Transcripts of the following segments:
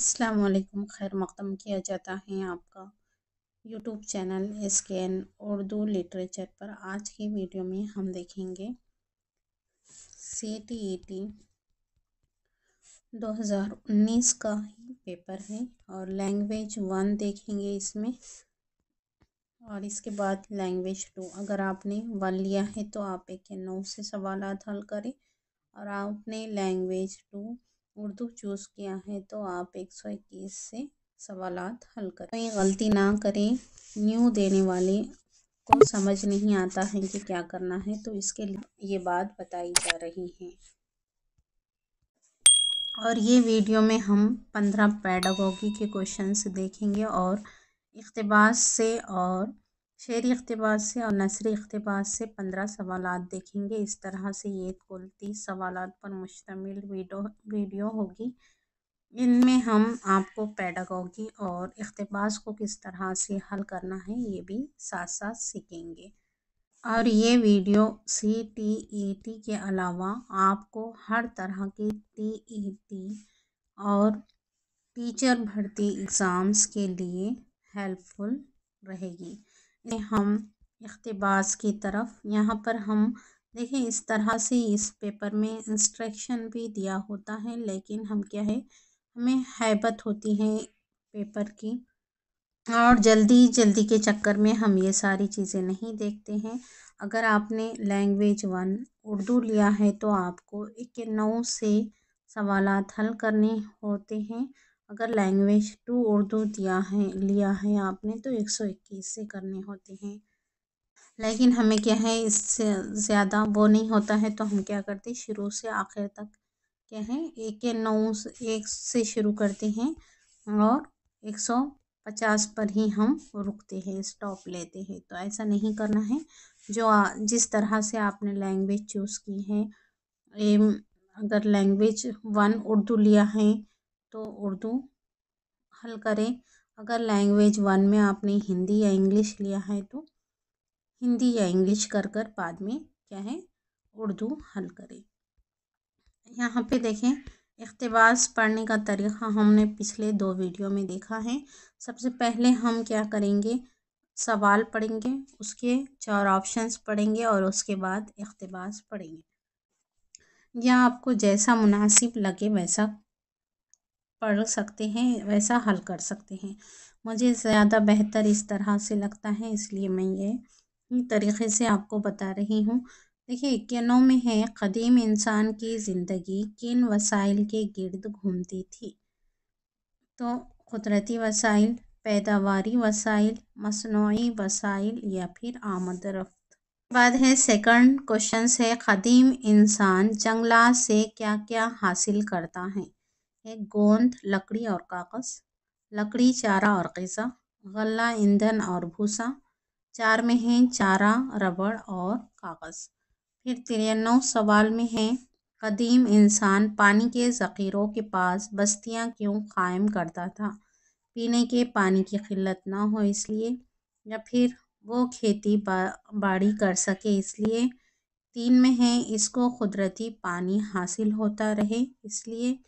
असलकुम खैर मकदम किया जाता है आपका YouTube channel scan Urdu literature पर आज की वीडियो में हम देखेंगे सी टी ई टी दो हज़ार उन्नीस का ही पेपर है और लैंग्वेज वन देखेंगे इसमें और इसके बाद लैंग्वेज टू अगर आपने वन लिया है तो आप एक नौ से सवाल हल करें और आपने लैंग्वेज टू उर्दू चूज़ किया है तो आप एक सौ इक्कीस से सवाल हल करें कोई गलती ना करें न्यू देने वाले को समझ नहीं आता है कि क्या करना है तो इसके लिए ये बात बताई जा रही है और ये वीडियो में हम पंद्रह पैडागोगी के क्वेश्चंस देखेंगे और इकतबास से और शेरी इकतबास से और नसरी इकतबास से पंद्रह सवाल देखेंगे इस तरह से ये कुल तीस सवाल पर मुश्तमिल वीडियो वीडियो होगी इनमें हम आपको पैडागोगी और इकतबास को किस तरह से हल करना है ये भी साथ साथ सीखेंगे और ये video C T E T के अलावा आपको हर तरह के टी ई टी और टीचर भर्ती एग्ज़ाम्स के लिए हेल्पफुल रहेगी हम इकतबास की तरफ यहाँ पर हम देखें इस तरह से इस पेपर में इंस्ट्रक्शन भी दिया होता है लेकिन हम क्या है हमें हैबत होती है पेपर की और जल्दी जल्दी के चक्कर में हम ये सारी चीज़ें नहीं देखते हैं अगर आपने लैंग्वेज वन उर्दू लिया है तो आपको एक नौ से सवाल हल करने होते हैं अगर लैंग्वेज टू उर्दू दिया है लिया है आपने तो एक सौ इक्कीस से करने होते हैं लेकिन हमें क्या है इससे ज़्यादा वो नहीं होता है तो हम क्या करते हैं शुरू से आखिर तक क्या है एक या नौ एक से शुरू करते हैं और एक सौ पचास पर ही हम रुकते हैं स्टॉप लेते हैं तो ऐसा नहीं करना है जो आ, जिस तरह से आपने लैंग्वेज चूज़ की है एम अगर लैंग्वेज वन उर्दू लिया है तो उर्दू हल करें अगर लैंग्वेज वन में आपने हिंदी या इंग्लिश लिया है तो हिंदी या इंग्लिश कर कर बाद में क्या है उर्दू हल करें यहाँ पे देखें इकतबास पढ़ने का तरीक़ा हमने पिछले दो वीडियो में देखा है सबसे पहले हम क्या करेंगे सवाल पढ़ेंगे उसके चार ऑप्शंस पढ़ेंगे और उसके बाद इकतबास पढ़ेंगे या आपको जैसा मुनासिब लगे वैसा पढ़ सकते हैं वैसा हल कर सकते हैं मुझे ज़्यादा बेहतर इस तरह से लगता है इसलिए मैं ये तरीक़े से आपको बता रही हूँ देखिए किनों में है कदीम इंसान की ज़िंदगी किन वसाइल के गिर्द घूमती थी तो कुदरती वसाइल पैदावारी वसाइल मसनू वसाइल या फिर आमद रफ्त बाद है सेकंड क्वेश्चन है कदीम इंसान जंगला से क्या क्या हासिल करता है है गोंद लकड़ी और कागज लकड़ी चारा और गजा गला ईंधन और भूसा चार में है चारा रबड़ और कागज फिर तिरानवे सवाल में है कदीम इंसान पानी के ज़ख़ीरों के पास बस्तियाँ क्यों कायम करता था पीने के पानी की किल्लत ना हो इसलिए या फिर वो खेती बा, बाड़ी कर सके इसलिए तीन में है इसको कुदरती पानी हासिल होता रहे इसलिए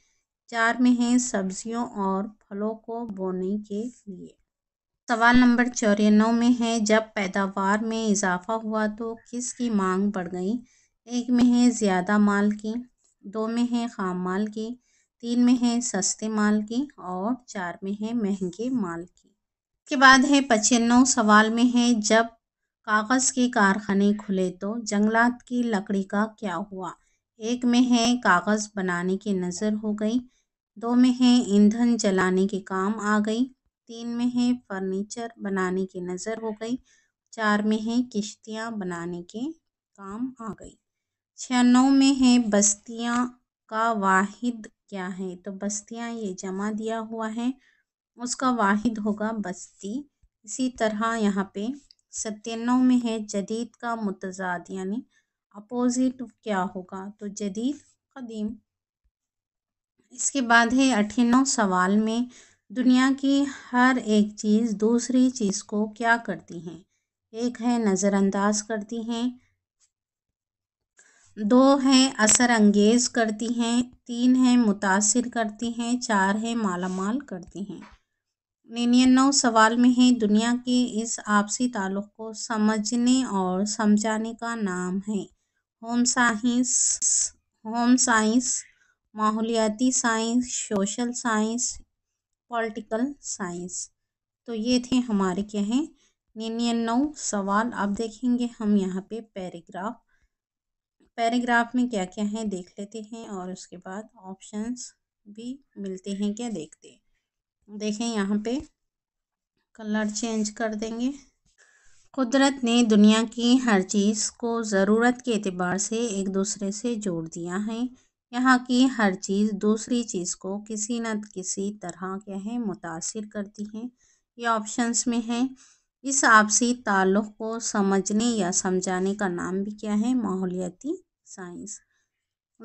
चार में है सब्जियों और फलों को बोने के लिए सवाल नंबर चौरानवे में है जब पैदावार में इजाफा हुआ तो किस की मांग बढ़ गई एक में है ज़्यादा माल की दो में है खाम माल की तीन में है सस्ते माल की और चार में है महंगे माल की इसके बाद है पचानवे सवाल में है जब कागज़ के कारखाने खुले तो जंगलात की लकड़ी का क्या हुआ एक में है कागज़ बनाने की नज़र हो गई दो में है ईंधन जलाने के काम आ गई तीन में है फर्नीचर बनाने की नज़र हो गई चार में है किश्तियाँ बनाने के काम आ गई छियानौ में है बस्तियाँ का वाहिद क्या है तो बस्तियाँ ये जमा दिया हुआ है उसका वाहिद होगा बस्ती इसी तरह यहाँ पे सत्तानवे में है जदीद का मुतजाद यानी अपोज़िट क्या होगा तो जदीद कदीम इसके बाद है अठे नौ सवाल में दुनिया की हर एक चीज़ दूसरी चीज़ को क्या करती हैं एक है नज़रअंदाज करती हैं दो है असर अंगेज करती हैं तीन है मुतासर करती हैं चार है मालामाल करती हैं निन्यानव सवाल में है दुनिया के इस आपसी ताल्लुक़ को समझने और समझाने का नाम है होम साइंस होम साइंस माहौलियाती science social science political science तो ये थे हमारे क्या हैं नौ सवाल अब देखेंगे हम यहाँ पे पैराग्राफ पैराग्राफ में क्या क्या है देख लेते हैं और उसके बाद ऑप्शंस भी मिलते हैं क्या देखते हैं देखें यहाँ पे कलर चेंज कर देंगे कुदरत ने दुनिया की हर चीज़ को ज़रूरत के अतबार से एक दूसरे से जोड़ दिया है यहाँ की हर चीज़ दूसरी चीज़ को किसी न किसी तरह क्या है मुतासर करती है ये ऑप्शंस में है इस आपसी ताल्लुक़ को समझने या समझाने का नाम भी क्या है माहौलियाती साइंस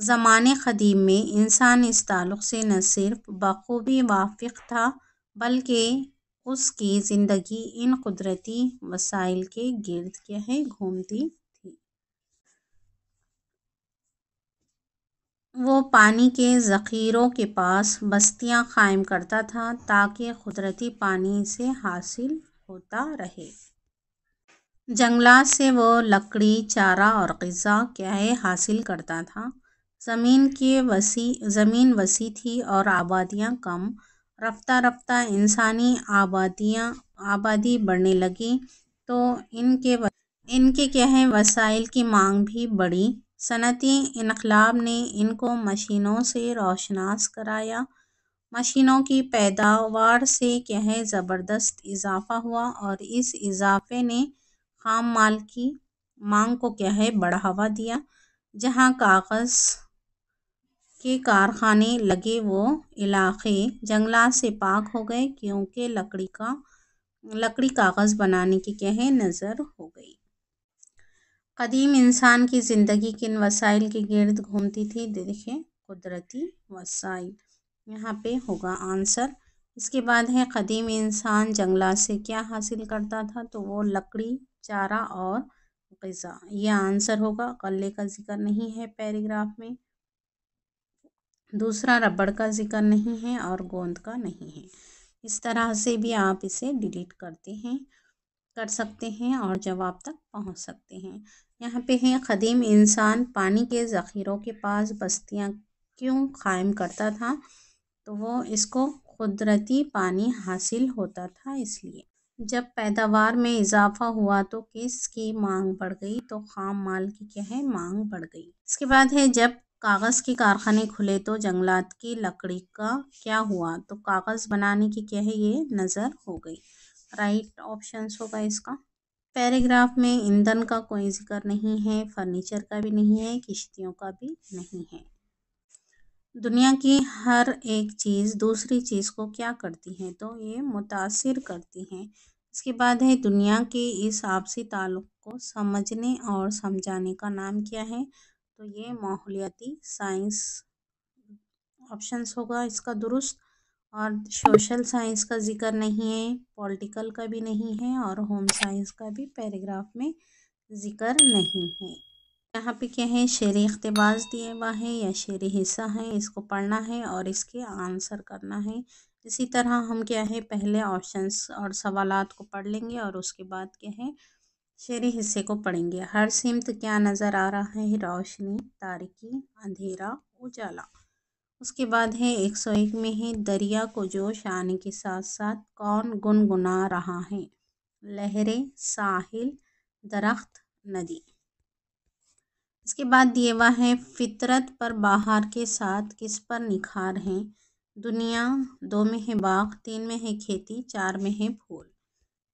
ज़माने कदीम में इंसान इस ताल्लुक़ से न सिर्फ बखूबी वाफ़ था बल्कि उसकी ज़िंदगी इन कुदरती वसाइल के गिर्द क्या है घूमती वो पानी के ज़ख़ीरों के पास बस्तियाँ कायम करता था ताकि क़ुदरती पानी से हासिल होता रहे जंगलात से वो लकड़ी चारा और ग़िज़ा क्याए हासिल करता था ज़मीन के वसी ज़मीन वसी थी और आबादियाँ कम रफ्ता रफ्ता इंसानी आबादियाँ आबादी बढ़ने लगी तो इनके इनके क्या है वसाइल की मांग भी बढ़ी सनती इनकलाब ने इनको मशीनों से रोशनास कराया मशीनों की पैदावार से यह ज़बरदस्त इजाफ़ा हुआ और इस इजाफ़े ने खाम माल की मांग को यह बढ़ावा दिया जहाँ कागज़ के कारखाने लगे वो इलाके जंगलात से पाक हो गए क्योंकि लकड़ी का लकड़ी कागज़ बनाने की कह नज़र हो गई कदीम इंसान की ज़िंदगी किन वसाइल के गर्द घूमती थी देखिए कुदरती वसाइल यहाँ पे होगा आंसर इसके बाद है कदीम इंसान जंगला से क्या हासिल करता था तो वो लकड़ी चारा और गज़ा यह आंसर होगा कल्ले का जिक्र नहीं है पैराग्राफ में दूसरा रबड़ का जिक्र नहीं है और गोंद का नहीं है इस तरह से भी आप इसे डिलीट करते हैं कर सकते हैं और जवाब तक पहुंच सकते हैं यहाँ पे हैं कदीम इंसान पानी के ज़ख़ीरों के पास बस्तियाँ क्यों क़ायम करता था तो वो इसको क़ुदरती पानी हासिल होता था इसलिए जब पैदावार में इजाफ़ा हुआ तो किस की मांग बढ़ गई तो खाम माल की क्या है मांग बढ़ गई इसके बाद है जब कागज़ के कारखाने खुले तो जंगलात की लकड़ी का क्या हुआ तो कागज़ बनाने की क्या है ये नज़र हो गई राइट ऑप्शन होगा इसका पैराग्राफ में ईंधन का कोई जिक्र नहीं है फर्नीचर का भी नहीं है किश्तियों का भी नहीं है दुनिया की हर एक चीज़ दूसरी चीज़ को क्या करती है तो ये मुतासर करती है इसके बाद है दुनिया के इस आपसी ताल्लुक को समझने और समझाने का नाम क्या है तो ये माहौलियाती साइंस ऑप्शंस होगा इसका दुरुस्त और सोशल साइंस का जिक्र नहीं है पॉलिटिकल का भी नहीं है और होम साइंस का भी पैराग्राफ में जिक्र नहीं है यहाँ पे क्या है शेर अकतबाज दिए हुआ है या शेर हिस्सा है इसको पढ़ना है और इसके आंसर करना है इसी तरह हम क्या है पहले ऑप्शंस और सवालत को पढ़ लेंगे और उसके बाद क्या है शेर हिस्से को पढ़ेंगे हर सिमत क्या नज़र आ रहा है रोशनी तारकी अंधेरा उजाला उसके बाद है एक सौ एक में है दरिया को जोश आने के साथ साथ कौन गुनगुना रहा है लहरें साहिल दरख्त नदी इसके बाद दिए हुआ है फितरत पर बाहर के साथ किस पर निखार हैं दुनिया दो में है बाग तीन में है खेती चार में है फूल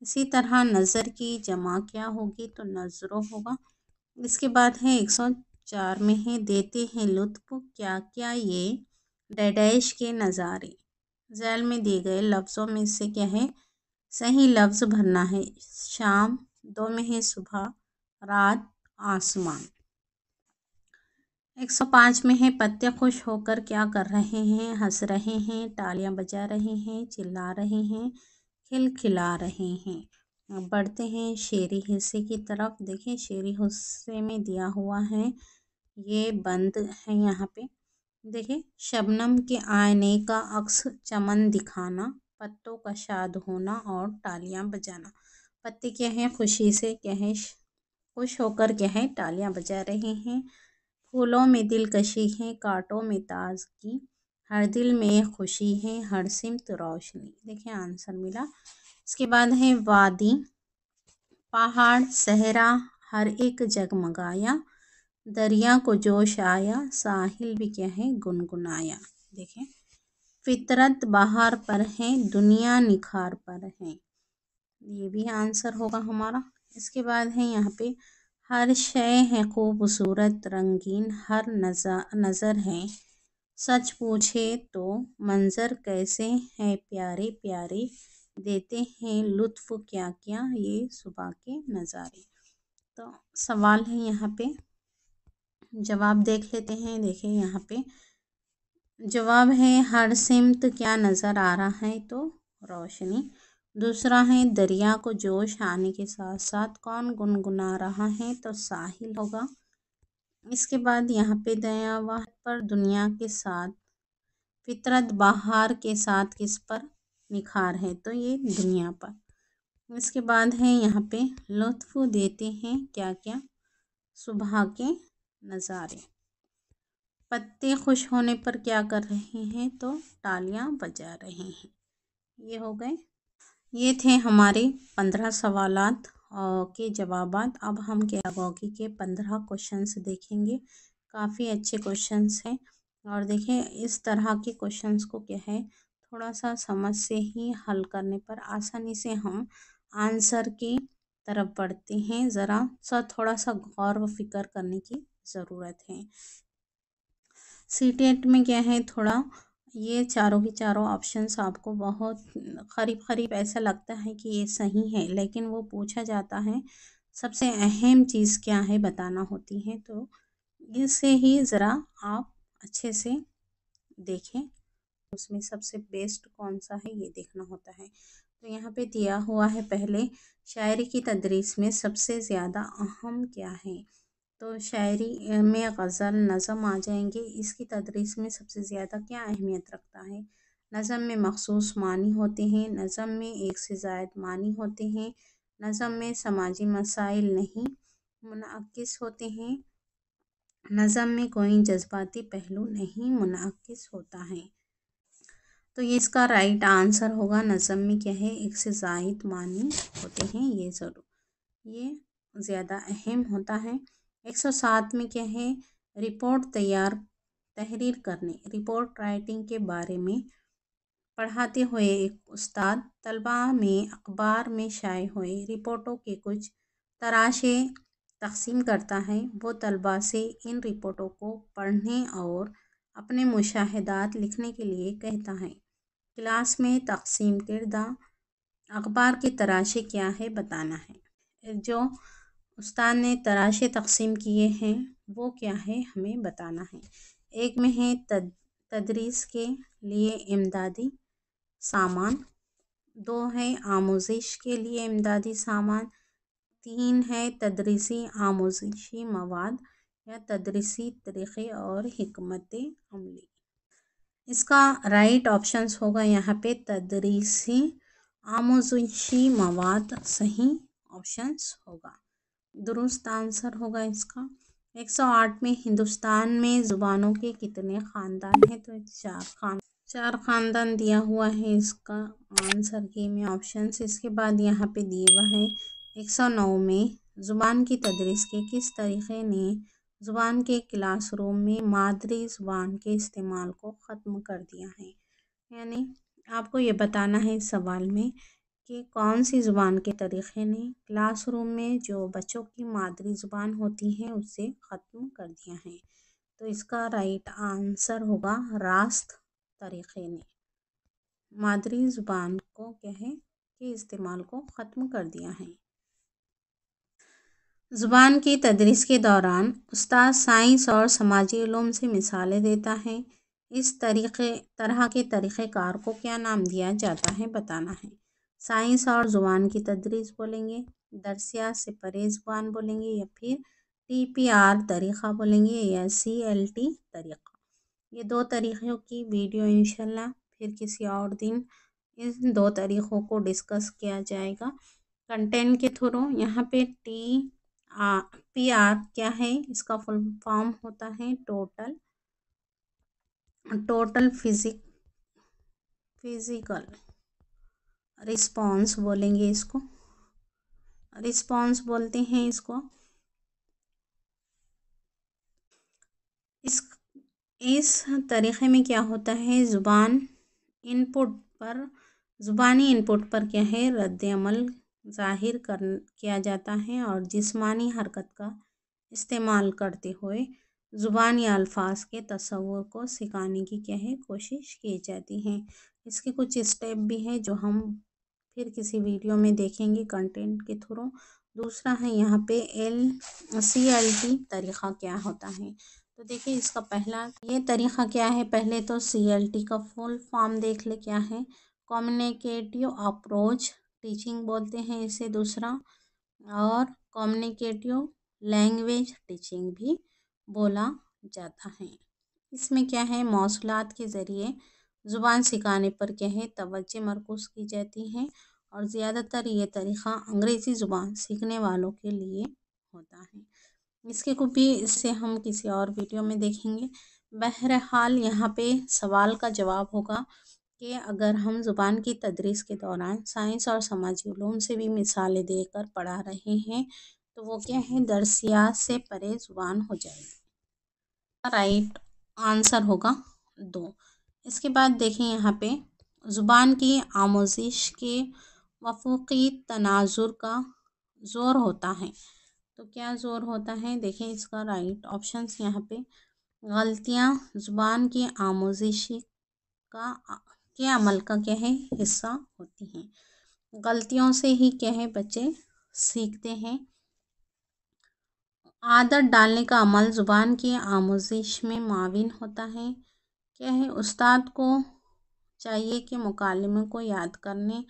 इसी तरह नज़र की जमा क्या होगी तो नज़रों होगा इसके बाद है एक सौ चार में है देते हैं लुत्फ क्या क्या ये डैडाइश के नज़ारे जैल में दिए गए लफ्ज़ों में से क्या है सही लफ्ज़ भरना है शाम दो में है सुबह रात आसमान एक सौ पाँच में है पत्ते खुश होकर क्या कर रहे हैं हंस रहे हैं तालियां बजा रहे हैं चिल्ला रहे हैं खिलखिला रहे हैं बढ़ते हैं शेरी हिस्से की तरफ देखिए शेरी हिस्से में दिया हुआ है ये बंद है यहाँ पे देखिए शबनम के आईने का अक्स चमन दिखाना पत्तों का शाद होना और तालियां बजाना पत्ते क्या हैं खुशी से क्या खुश होकर क्या है बजा रहे हैं फूलों में दिलकशी है कांटों में ताजगी हर दिल में खुशी है हर सिमत रोशनी देखिए आंसर मिला इसके बाद है वादी पहाड़ सहरा हर एक जगमगाया दरिया को जोश आया साहिल भी क्या है गुनगुनाया देखें फितरत बहार पर है दुनिया निखार पर है ये भी आंसर होगा हमारा इसके बाद है यहाँ पे हर शय है खूबसूरत रंगीन हर नज़ा नज़र है सच पूछे तो मंज़र कैसे हैं प्यारे प्यारे देते हैं लुत्फ़ क्या क्या ये सुबह के नज़ारे तो सवाल है यहाँ पे जवाब देख लेते हैं देखिए यहाँ पे जवाब है हर सिमत तो क्या नज़र आ रहा है तो रोशनी दूसरा है दरिया को जोश आने के साथ साथ कौन गुनगुना रहा है तो साहिल होगा इसके बाद यहाँ पे दया वह पर दुनिया के साथ फितरत बहार के साथ किस पर निखार है तो ये दुनिया पर इसके बाद है यहाँ पे लुत्फ देते हैं क्या क्या सुबह के नज़ारे पत्ते खुश होने पर क्या कर रहे हैं तो टालियाँ बजा रहे हैं ये हो गए ये थे हमारे पंद्रह सवालत के जवाब अब हम क्या बॉकी के पंद्रह क्वेश्चंस देखेंगे काफ़ी अच्छे क्वेश्चंस हैं और देखें इस तरह के क्वेश्चंस को क्या है थोड़ा सा समझ से ही हल करने पर आसानी से हम आंसर की तरफ बढ़ते हैं ज़रा सा थोड़ा सा गौर व फिक्र करने की ज़रूरत है सी टेट में क्या है थोड़ा ये चारों के चारों ऑप्शंस आपको बहुत करीब करीब ऐसा लगता है कि ये सही है लेकिन वो पूछा जाता है सबसे अहम चीज़ क्या है बताना होती है तो इससे ही ज़रा आप अच्छे से देखें उसमें सबसे बेस्ट कौन सा है ये देखना होता है तो यहाँ पे दिया हुआ है पहले शायरी की तदरीस में सबसे ज़्यादा अहम क्या है तो शायरी में गज़ल नज़म आ जाएंगे इसकी तदरीस में सबसे ज़्यादा क्या अहमियत रखता है नज़म में मखसूस मानी होते हैं नज़म में एक से ज़ायद मानी होते हैं नज़म में समाजी मसाइल नहीं मुनक़ होते हैं नज़म में कोई जज्बाती पहलू नहीं मुनक़ होता है तो ये इसका राइट आंसर होगा नज़म में क्या है एक से ज़ायद मानी होते हैं ये ज़रूर ये ज़्यादा अहम होता है एक सौ सात में क्या है रिपोर्ट तैयार तहरीर करने रिपोर्ट राइटिंग के बारे में पढ़ाते हुए एक उस्ताद तलबा में अखबार में शाये हुए रिपोर्टों के कुछ तराशे तकसीम करता है वो तलबा से इन रिपोर्टों को पढ़ने और अपने मुशाहदात लिखने के लिए कहता है क्लास में तकसीम किरदा अखबार की तराशे क्या है बताना है जो उस्ताद ने तराशे तकसीम किए हैं वो क्या है हमें बताना है एक में है तद तदरीस के लिए इमदादी सामान दो है आमोजिश के लिए इमदादी सामान तीन है तदरीसी आमोजिशी मवाद या तदरीसी तरीक़े और हमत अमली इसका राइट ऑप्शन होगा यहाँ पे तदरीसी आमोजिशी मवाद सही ऑप्शन होगा दुरुस्त आंसर होगा इसका 108 में हिंदुस्तान में ज़ुबानों के कितने ख़ानदान हैं तो चार खान चार ख़ानदान दिया हुआ है इसका आंसर के में ऑप्शन इसके बाद यहाँ पे दिए हुआ है 109 में ज़ुबान की तदरीस के किस तरीक़े ने ज़ुबान के क्लासरूम में मादरी ज़ुबान के इस्तेमाल को ख़त्म कर दिया है यानी आपको ये बताना है इस सवाल में कि कौन सी ज़ुबान के तरीक़े ने क्लासरूम में जो बच्चों की मादरी ज़ुबान होती है उसे ख़त्म कर दिया है तो इसका राइट आंसर होगा रास्त तरीक़े ने मादरी ज़ुबान को क्या है कि इस्तेमाल को ख़त्म कर दिया है ज़ुबान की तदरीस के दौरान उस्ताद साइंस और समाजी ूम से मिसालें देता है इस तरीक़े तरह के तरीक़ेकार को क्या नाम दिया जाता है बताना है साइंस और ज़ुबान की तदरीस बोलेंगे दरसिया से परहेज ज़ुबान बोलेंगे या फिर टी पी आर तरीक़ा बोलेंगे या सी एल टी तरीक़ा ये दो तरीक़ों की वीडियो इंशाल्लाह फिर किसी और दिन इन दो तरीक़ों को डिस्कस किया जाएगा कंटेंट के थ्रू यहाँ पे टी आ, पी आर क्या है इसका फुल फॉर्म होता है total total physic physical response बोलेंगे इसको रिस्पॉन्स बोलते हैं इसको इस इस तरीक़े में क्या होता है ज़ुबान इनपुट पर ज़ुबानी इनपुट पर क्या है रद्दमल ज़ाहिर कर किया जाता है और जिस्मानी हरकत का इस्तेमाल करते हुए ज़ुबान या अल्फाज के तस्वुर को सिखाने की क्या है कोशिश की जाती है इसके कुछ स्टेप भी हैं जो हम फिर किसी वीडियो में देखेंगे कंटेंट के थ्रू दूसरा है यहाँ पे एल सी एल टी तरीक़ा क्या होता है तो देखिए इसका पहला ये तरीक़ा क्या है पहले तो सी एल टी का फुल फॉर्म देख ले क्या है कम्युनिकेटिव अप्रोच टीचिंग बोलते हैं इसे दूसरा और कम्युनिकेटिव लैंग्वेज टीचिंग भी बोला जाता है इसमें क्या है मौसलात के ज़रिए ज़ुबान सिखाने पर क्या है तवज्जो मरकूज़ की जाती है और ज़्यादातर ये तरीक़ा अंग्रेज़ी ज़ुबान सीखने वालों के लिए होता है इसके को भी इससे हम किसी और वीडियो में देखेंगे बहरहाल यहाँ पे सवाल का जवाब होगा कि अगर हम ज़ुबान की तदरीस के दौरान साइंस और समाजी ूम से भी मिसालें देकर पढ़ा रहे हैं तो वो क्या है दरसियात से परे ज़ुबान हो जाएगी राइट आंसर होगा दो इसके बाद देखें यहाँ पे ज़ुबान की आमोजिश के वफूकी तनाजुर का ज़ोर होता है तो क्या ज़ोर होता है देखें इसका राइट ऑप्शन यहाँ पे गलतियाँ ज़ुबान की आमोजिशी का के अमल का क्या है हिस्सा होती हैं गलतियों से ही क्या है बच्चे सीखते हैं आदत डालने का अमल ज़ुबान की आमोजिश में माविन होता है क्या है उस्ताद को चाहिए कि मुकालमे को याद करने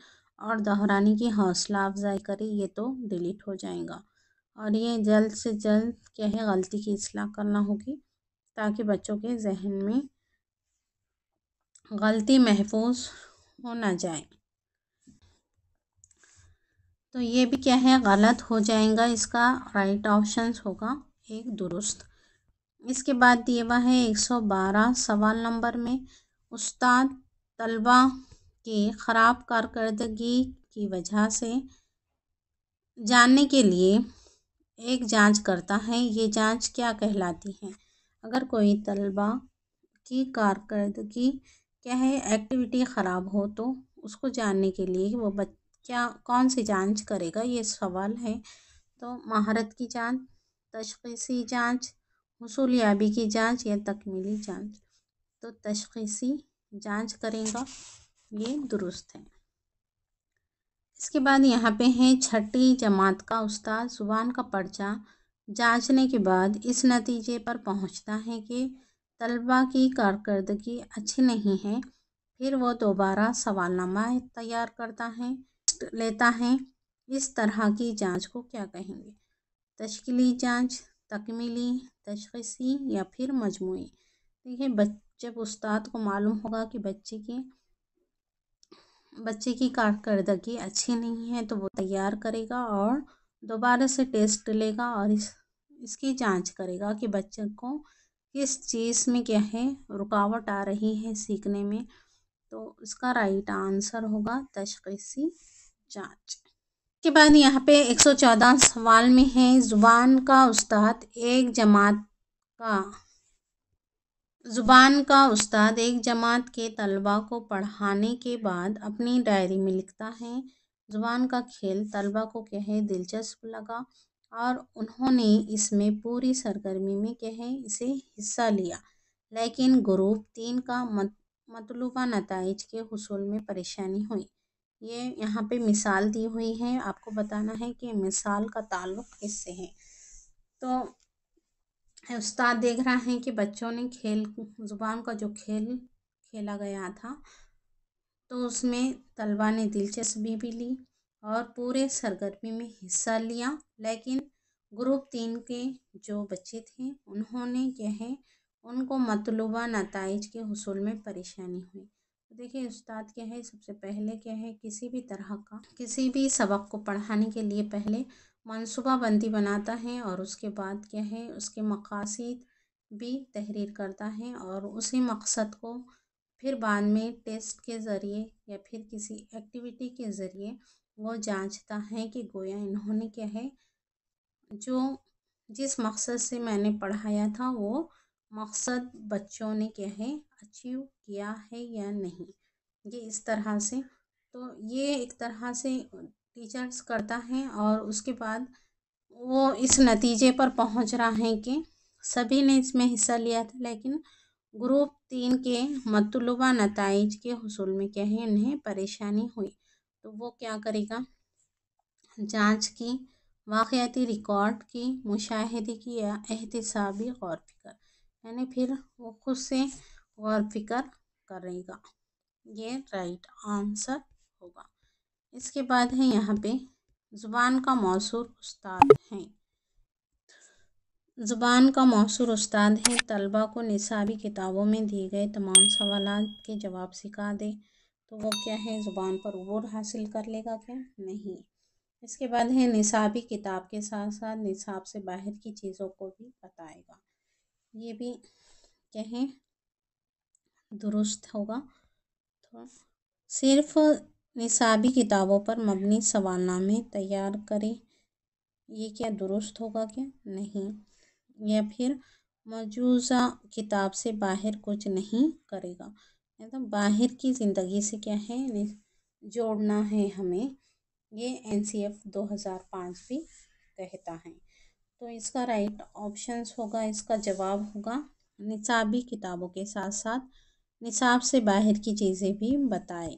और दोहराने की हौसला अफजाई करे ये तो डिलीट हो जाएगा और ये जल्द से जल्द क्या है गलती की असलाह करना होगी ताकि बच्चों के जहन में गलती महफूज हो ना जाए तो ये भी क्या है गलत हो जाएगा इसका राइट ऑप्शन होगा एक दुरुस्त इसके बाद दिए हुआ है एक सौ बारह सवाल नंबर में उस्ताद तलबा के ख़राब कारकर्दगी की वजह से जानने के लिए एक जांच करता है ये जांच क्या कहलाती है अगर कोई तलबा की कारकर्दगी क्या है एक्टिविटी ख़राब हो तो उसको जानने के लिए वो बच क्या कौन सी जांच करेगा ये सवाल है तो महारत की जांच तशीसी जांच हसूलियाबी की जांच या तकमीली जांच तो तशीसी जांच करेगा ये दुरुस्त है इसके बाद यहाँ पे है छठी जमात का उस्ताद ज़ुबान का पर्चा जांचने के बाद इस नतीजे पर पहुँचता है कि तलबा की कारकर्दगी अच्छी नहीं है फिर वो दोबारा सवालनामा तैयार करता है लेता है इस तरह की जांच को क्या कहेंगे तश्कीली जांच तकमीली तशीसी या फिर मजमू देखिए बच जब उस्ताद को मालूम होगा कि बच्चे की बच्चे की कारकर्दगी अच्छी नहीं है तो वो तैयार करेगा और दोबारा से टेस्ट लेगा और इस इसकी जांच करेगा कि बच्चे को किस चीज़ में क्या है रुकावट आ रही है सीखने में तो उसका राइट आंसर होगा तशीसी जांच के बाद यहाँ पे एक सौ चौदह सवाल में है ज़ुबान का उस्ताद एक जमात का ज़ुबान का उस्ताद एक जमात के तलबा को पढ़ाने के बाद अपनी डायरी में लिखता है ज़ुबान का खेल तलबा को कहे दिलचस्प लगा और उन्होंने इसमें पूरी सरगर्मी में कहे इसे हिस्सा लिया लेकिन ग्रुप तीन का मत मतलूबा नतज के हसूल में परेशानी हुई ये यहाँ पे मिसाल दी हुई है आपको बताना है कि मिसाल का ताल्लुक किससे है तो उस्ताद देख रहा है कि बच्चों ने खेल ज़ुबान का जो खेल खेला गया था तो उसमें तलबा ने दिलचस्पी भी ली और पूरे सरगर्मी में हिस्सा लिया लेकिन ग्रुप तीन के जो बच्चे थे उन्होंने यह उनको मतलूबा नतज के हसूल में परेशानी हुई तो देखिए उस्ताद क्या है सबसे पहले क्या है किसी भी तरह का किसी भी सबक को पढ़ाने के लिए पहले मनसूबा बंदी बनाता है और उसके बाद क्या है उसके मकासद भी तहरीर करता है और उसी मकसद को फिर बाद में टेस्ट के ज़रिए या फिर किसी एक्टिविटी के ज़रिए वो जांचता है कि गोया इन्होंने क्या है जो जिस मकसद से मैंने पढ़ाया था वो मकसद बच्चों ने क्या है अचीव किया है या नहीं ये इस तरह से तो ये एक तरह से टीचर्स करता है और उसके बाद वो इस नतीजे पर पहुंच रहा है कि सभी ने इसमें हिस्सा लिया था लेकिन ग्रुप तीन के मतलूबा नतज के हसूल में क्या है इन्हें परेशानी हुई तो वो क्या करेगा जांच की वाक़ती रिकॉर्ड की मुशाहदे की या एहतसाबी गौर फिक्र यानी फिर वो खुद से गौर फिक्र करेगा ये राइट आंसर होगा इसके बाद है यहाँ पे ज़ुबान का मौसूर उस्ताद है ज़ुबान का मौसूर उस्ताद है तलबा को निसाबी किताबों में दिए गए तमाम सवाल के जवाब सिखा दे तो वो क्या है ज़ुबान पर अबूर हासिल कर लेगा क्या नहीं इसके बाद है निसाबी किताब के साथ साथ निसाब से बाहर की चीज़ों को भी बताएगा ये भी कहें दुरुस्त होगा तो सिर्फ निसाबी किताबों पर मबनी सवालनामे तैयार करें ये क्या दुरुस्त होगा क्या नहीं या फिर मौजूदा किताब से बाहर कुछ नहीं करेगा तो बाहर की ज़िंदगी से क्या है जोड़ना है हमें ये एन सी एफ दो हज़ार पाँच भी कहता है तो इसका राइट ऑप्शन होगा इसका जवाब होगा निसाबी किताबों के साथ साथ निसाब से बाहर की चीज़ें भी बताएं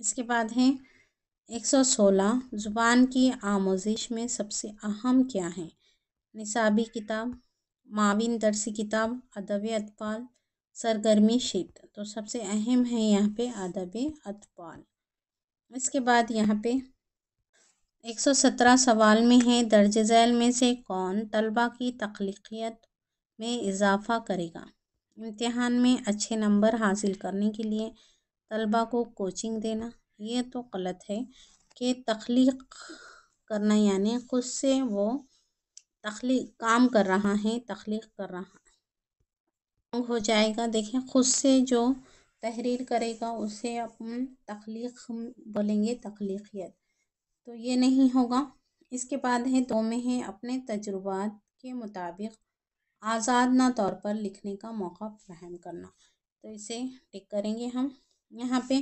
इसके बाद है 116 ज़ुबान की आमोजिश में सबसे अहम क्या है निसाबी किताब माविन दरसी किताब अदब अतपाल सरगर्मी शीत तो सबसे अहम है यहाँ पे अदब अतपाल इसके बाद यहाँ पे एक सौ सत्रह सवाल में है दर्ज झैल में से कौन तलबा की तख्लीकियत में इजाफ़ा करेगा इम्तहान में अच्छे नंबर हासिल करने के लिए तलबा को कोचिंग देना ये तो गलत है कि तख्लीक करना यानी खुद से वो तख्लीक काम कर रहा है तख्लीक कर रहा है हो जाएगा देखें खुद से जो तहरीर करेगा उसे अपन तख्लीक बोलेंगे तख्लीकियत तो ये नहीं होगा इसके बाद है दो तो में है अपने तजुर्बात के मुताबिक आज़ादना तौर पर लिखने का मौका फ्राहम करना तो इसे टिक करेंगे हम यहाँ पे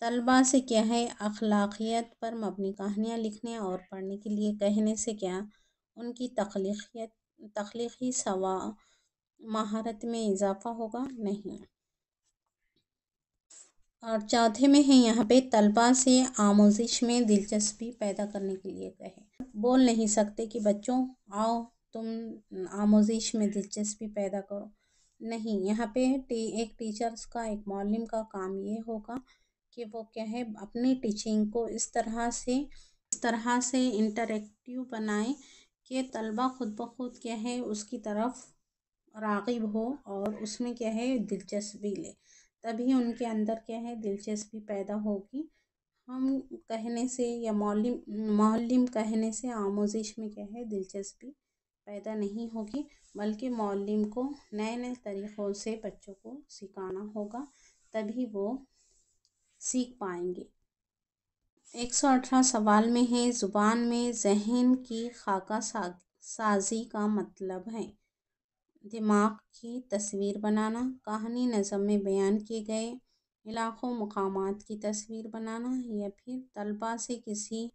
तलबा से क्या है अखलाकियत पर मबनी कहानियाँ लिखने और पढ़ने के लिए कहने से क्या उनकी तखलीकियत तखलीकी सवा महारत में इजाफ़ा होगा नहीं और चौथे में है यहाँ पे तलबा से आमोजिश में दिलचस्पी पैदा करने के लिए कहे बोल नहीं सकते कि बच्चों आओ तुम आमोजिश में दिलचस्पी पैदा करो नहीं यहाँ पे टी, एक टीचर्स का एक मौलम का काम ये होगा कि वो क्या है अपनी टीचिंग को इस तरह से इस तरह से इंटरेक्टिव बनाए कि तलबा खुद ब खुद क्या है उसकी तरफ रागिब हो और उसमें क्या है दिलचस्पी ले तभी उनके अंदर क्या है दिलचस्पी पैदा होगी हम कहने से या मौलिम कहने से आमोजिश में क्या है दिलचस्पी पैदा नहीं होगी बल्कि मौलिम को नए नए तरीक़ों से बच्चों को सिखाना होगा तभी वो सीख पाएंगे एक सौ अठारह सवाल में है ज़ुबान में जहन की खाका साजी का मतलब है दिमाग की तस्वीर बनाना कहानी नज़म में बयान किए गए इलाक़ों मकाम की तस्वीर बनाना या फिर तलबा से किसी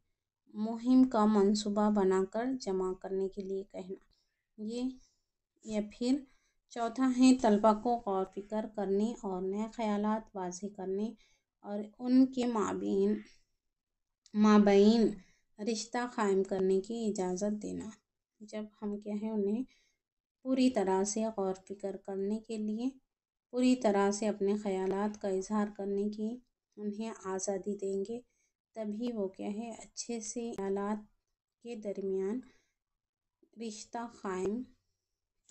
मुहिम का मंसूबा बनाकर जमा करने के लिए कहना ये या फिर चौथा है तलबा को गौर फिक्र करने और नए ख्याल वाजी करने और उनके माबीन माबीन रिश्ता कायम करने की इजाज़त देना जब हम क्या है उन्हें पूरी तरह से गौर फिक्र करने के लिए पूरी तरह से अपने ख्यालात का इजहार करने की उन्हें आज़ादी देंगे तभी वो क्या है अच्छे से ख्यालात के दरमियान रिश्ता कायम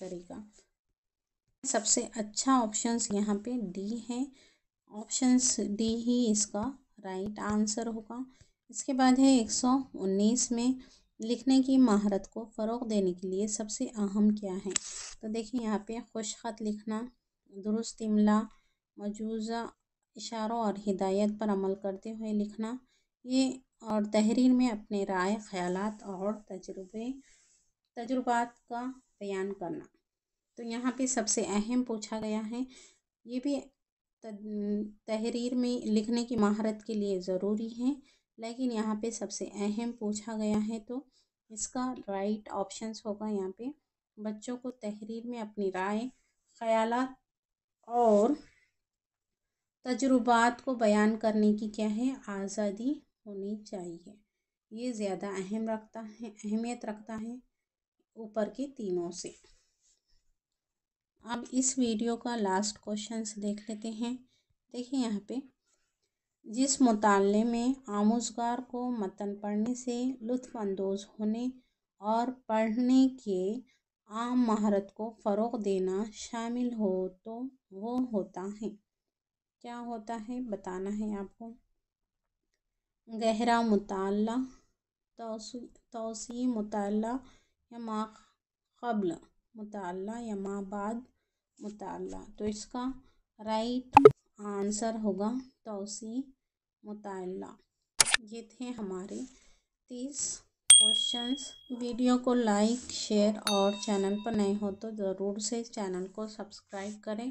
करेगा सबसे अच्छा ऑप्शंस यहाँ पे डी है ऑप्शंस डी ही इसका राइट आंसर होगा इसके बाद है 119 में लिखने की महारत को फ़रोग देने के लिए सबसे अहम क्या है तो देखिए यहाँ पे खुश ख़त लिखना दुरुस्त इमला मजूज़ा इशारों और हिदायत पर अमल करते हुए लिखना ये और तहरीर में अपने राय ख्याल और तजुर्बे तजुर्बात का बयान करना तो यहाँ पे सबसे अहम पूछा गया है ये भी तहरीर में लिखने की महारत के लिए ज़रूरी है लेकिन यहाँ पे सबसे अहम पूछा गया है तो इसका राइट ऑप्शंस होगा यहाँ पे बच्चों को तहरीर में अपनी राय ख्याल और तजुर्बात को बयान करने की क्या है आज़ादी होनी चाहिए ये ज़्यादा अहम रखता है अहमियत रखता है ऊपर के तीनों से अब इस वीडियो का लास्ट क्वेश्चंस देख लेते हैं देखिए यहाँ पे जिस मुताले में आमोजगार को मतन पढ़ने से लुफ़ानंदोज होने और पढ़ने के आम महारत को फ़रोग देना शामिल हो तो वो होता है क्या होता है बताना है आपको गहरा मुताल तोसी तोसी मुताल या माँ कबल मुताल या माँ बाद मुताल तो इसका राइट आंसर होगा तोसी मुताला ये थे हमारे तीस क्वेश्चंस वीडियो को लाइक शेयर और चैनल पर नए हो तो ज़रूर से चैनल को सब्सक्राइब करें